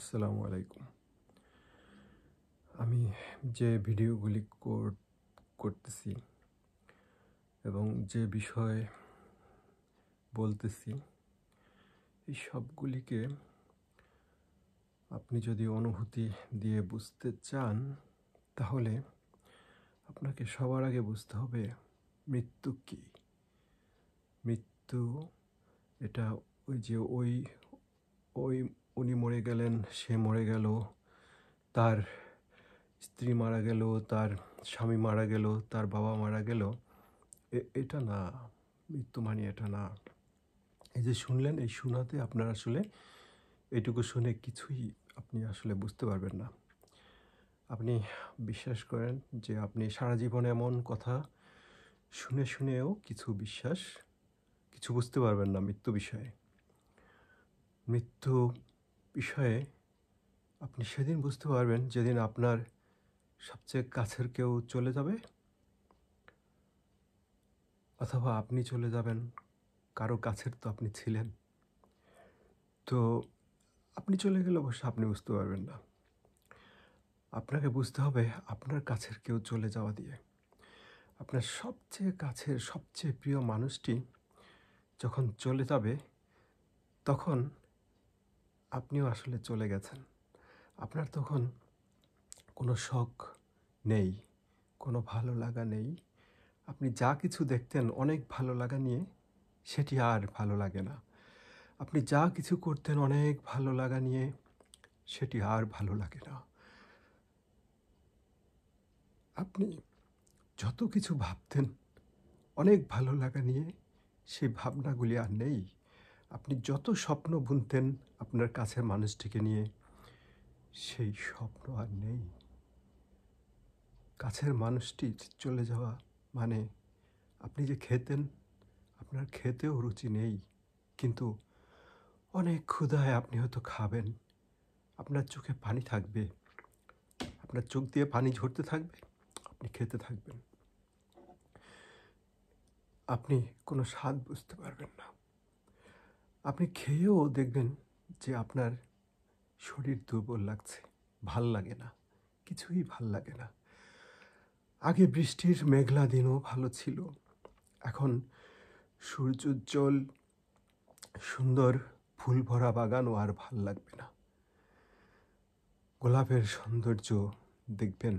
আসসালামু আলাইকুম আমি যে ভিডিওগুলি করতেছি এবং যে বিষয়ে বলতেছি এই সবগুলিকে আপনি যদি অনুভূতি দিয়ে বুঝতে চান তাহলে আপনাকে সবার আগে বুঝতে হবে মৃত্যু কি মৃত্যু এটা ওই যে ওই ওই উনি মরে গেলেন সে মরে গেল তার স্ত্রী মারা গেল তার স্বামী মারা গেল তার বাবা মারা গেল এটা না মৃত্যু মানে এটা না এই যে শুনলেন এই শোনাতে আপনার আসলে এটুকু শুনে কিছুই আপনি আসলে বুঝতে পারবেন না আপনি বিশ্বাস করেন যে আপনি সারা জীবনে এমন কথা শুনে শুনেও কিছু বিশ্বাস কিছু বুঝতে পারবেন না মৃত্যু বিষয়ে মৃত্যু বিষয়ে আপনি সেদিন বুঝতে পারবেন যেদিন আপনার সবচেয়ে কাছের কেউ চলে যাবে অথবা আপনি চলে যাবেন কারো কাছের তো আপনি ছিলেন তো আপনি চলে গেলে অবশ্য আপনি বুঝতে পারবেন না আপনাকে বুঝতে হবে আপনার কাছের কেউ চলে যাওয়া দিয়ে আপনার সবচেয়ে কাছের সবচেয়ে প্রিয় মানুষটি যখন চলে যাবে তখন আপনিও আসলে চলে গেছেন আপনার তখন কোনো শখ নেই কোনো ভালো লাগা নেই আপনি যা কিছু দেখতেন অনেক ভালো লাগা নিয়ে সেটি আর ভালো লাগে না আপনি যা কিছু করতেন অনেক ভালো লাগা নিয়ে সেটি আর ভালো লাগে না আপনি যত কিছু ভাবতেন অনেক ভালো লাগা নিয়ে সেই ভাবনাগুলি আর নেই আপনি যত স্বপ্ন বুনতেন আপনার কাছের মানুষটিকে নিয়ে সেই স্বপ্ন আর নেই কাছের মানুষটি চলে যাওয়া মানে আপনি যে খেতেন আপনার খেতেও রুচি নেই কিন্তু অনেক ক্ষুধায় আপনি হয়তো খাবেন আপনার চোখে পানি থাকবে আপনার চোখ দিয়ে পানি ঝরতে থাকবে আপনি খেতে থাকবেন আপনি কোনো স্বাদ বুঝতে পারবেন না আপনি খেয়েও দেখবেন যে আপনার শরীর দুর্বল লাগছে ভাল লাগে না কিছুই ভাল লাগে না আগে বৃষ্টির মেঘলা দিনও ভালো ছিল এখন সূর্যোজ্জ্বল সুন্দর ফুল ভরা বাগানও আর ভাল লাগবে না গোলাপের সৌন্দর্য দেখবেন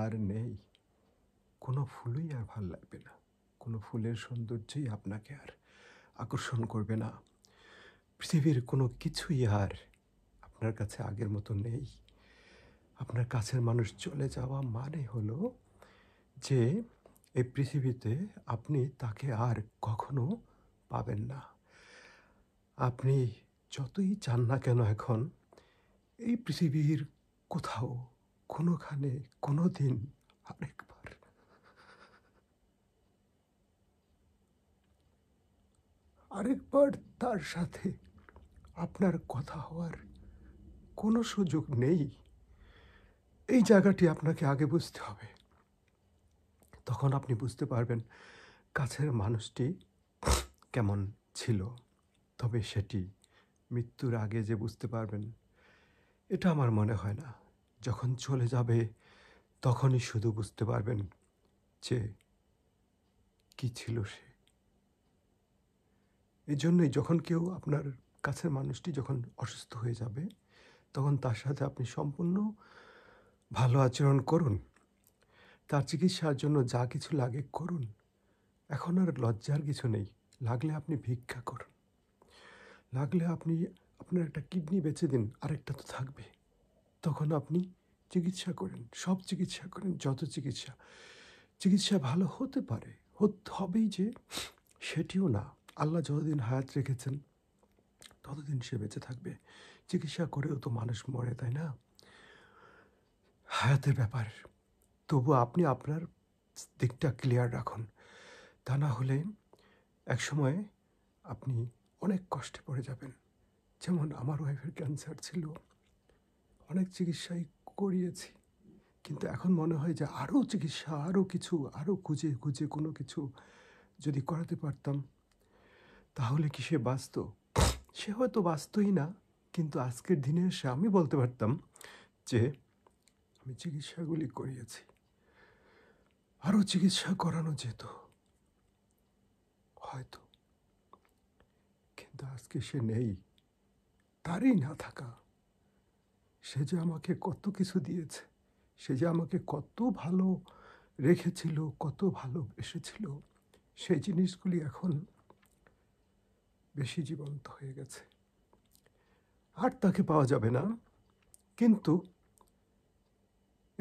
আর নেই কোনো ফুলই আর ভাল লাগবে না কোনো ফুলের সৌন্দর্যই আপনাকে আর আকর্ষণ করবে না পৃথিবীর কোনো কিছুই আর আপনার কাছে আগের মতো নেই আপনার কাছের মানুষ চলে যাওয়া মানে হলো যে এই পৃথিবীতে আপনি তাকে আর কখনো পাবেন না আপনি যতই চান না কেন এখন এই পৃথিবীর কোথাও কোনোখানে কোনো দিন আরেকবার আরেকবার তার সাথে আপনার কথা হওয়ার কোনো সুযোগ নেই এই জায়গাটি আপনাকে আগে বুঝতে হবে তখন আপনি বুঝতে পারবেন কাছের মানুষটি কেমন ছিল তবে সেটি মৃত্যুর আগে যে বুঝতে পারবেন এটা আমার মনে হয় না যখন চলে যাবে তখনই শুধু বুঝতে পারবেন যে কি ছিল সে এজন্যই যখন কেউ আপনার কাছের মানুষটি যখন অসুস্থ হয়ে যাবে তখন তার সাথে আপনি সম্পূর্ণ ভালো আচরণ করুন তার চিকিৎসার জন্য যা কিছু লাগে করুন এখন আর লজ্জার কিছু নেই লাগলে আপনি ভিক্ষা করুন লাগলে আপনি আপনার একটা কিডনি বেছে দিন আরেকটা তো থাকবে তখন আপনি চিকিৎসা করেন সব চিকিৎসা করেন যত চিকিৎসা চিকিৎসা ভালো হতে পারে হবেই যে সেটিও না আল্লাহ যতদিন হায়াত রেখেছেন ততদিন সে বেঁচে থাকবে চিকিৎসা করেও তো মানুষ মরে তাই না হায়াতের ব্যাপার তবু আপনি আপনার দিকটা ক্লিয়ার রাখুন তা না হলে একসময় আপনি অনেক কষ্টে পড়ে যাবেন যেমন আমার ওয়াইফের ক্যান্সার ছিল অনেক চিকিৎসাই করিয়েছি কিন্তু এখন মনে হয় যে আরও চিকিৎসা আরও কিছু আরও খুঁজে খুঁজে কোনো কিছু যদি করাতে পারতাম তাহলে কি সে বাঁচত সে হয়তো বাঁচতই না কিন্তু আজকের দিনে এসে আমি বলতে পারতাম যে আমি চিকিৎসাগুলি করিয়েছি আরও চিকিৎসা করানো যেত হয়তো কিন্তু আজকে সে নেই তারই না থাকা সে যে আমাকে কত কিছু দিয়েছে সে যে আমাকে কত ভালো রেখেছিল কত ভালো এসেছিল সেই জিনিসগুলি এখন বেশি জীবন্ত হয়ে গেছে আর তাকে পাওয়া যাবে না কিন্তু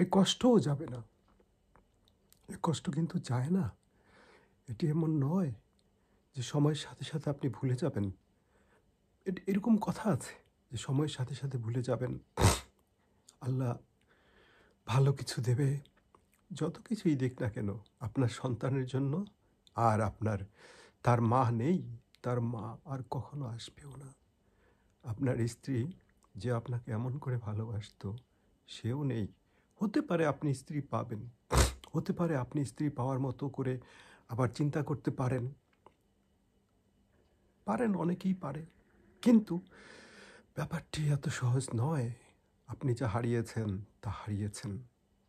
এ কষ্টও যাবে না এ কষ্ট কিন্তু যায় না এটি এমন নয় যে সময়ের সাথে সাথে আপনি ভুলে যাবেন এটি এরকম কথা আছে যে সময়ের সাথে সাথে ভুলে যাবেন আল্লাহ ভালো কিছু দেবে যত কিছুই দেখ না কেন আপনার সন্তানের জন্য আর আপনার তার মা নেই তার মা আর কখনো আসবেও না আপনার স্ত্রী যে আপনাকে এমন করে ভালোবাসত সেও নেই হতে পারে আপনি স্ত্রী পাবেন হতে পারে আপনি স্ত্রী পাওয়ার মতো করে আবার চিন্তা করতে পারেন পারেন অনেকেই পারে কিন্তু ব্যাপারটি এত সহজ নয় আপনি যা হারিয়েছেন তা হারিয়েছেন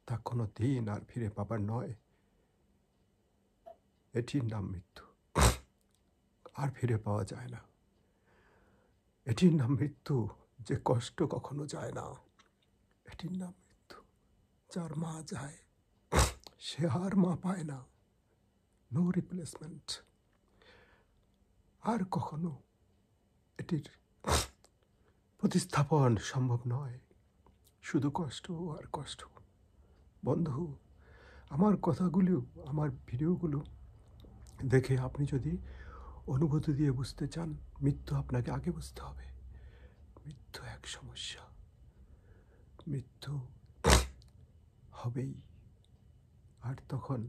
তা কোনো দিন আর ফিরে পাবার নয় এটির নাম মৃত্যু আর ফিরে পাওয়া যায় না এটির নাম মৃত্যু যে কষ্ট কখনো যায় না এটির নাম মৃত্যু যার মা যায় সে আর মা পায় না নো রিপ্লেসমেন্ট আর কখনো এটির প্রতিস্থাপন সম্ভব নয় শুধু কষ্ট আর কষ্ট বন্ধু আমার কথাগুলিও আমার ভিডিওগুলো দেখে আপনি যদি অনুভূতি দিয়ে বুঝতে চান মৃত্যু আপনাকে আগে বুঝতে হবে মৃত্যু এক সমস্যা মৃত্যু হবেই আর তখন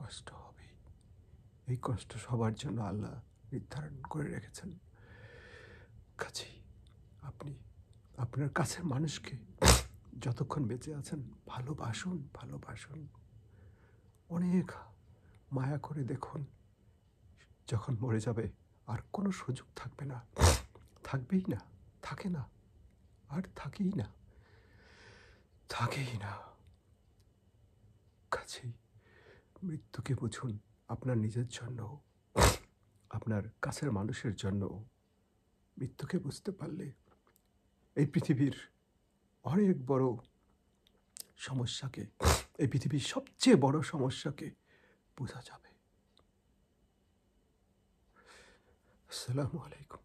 কষ্ট হবেই এই কষ্ট সবার জন্য আল্লাহ নির্ধারণ করে রেখেছেন কাছেই আপনি আপনার কাছের মানুষকে যতক্ষণ বেঁচে আছেন ভালোবাসুন ভালোবাসুন অনেক মায়া করে দেখুন যখন মরে যাবে আর কোনো সুযোগ থাকবে না থাকবেই না থাকে না আর থাকেই না থাকেই না কাছেই মৃত্যুকে বুঝুন আপনার নিজের জন্য আপনার কাছের মানুষের জন্য মৃত্যুকে বুঝতে পারলে এই পৃথিবীর অনেক বড় সমস্যাকে এই পৃথিবীর সবচেয়ে বড় সমস্যাকে বোঝা যাবে السلام عليكم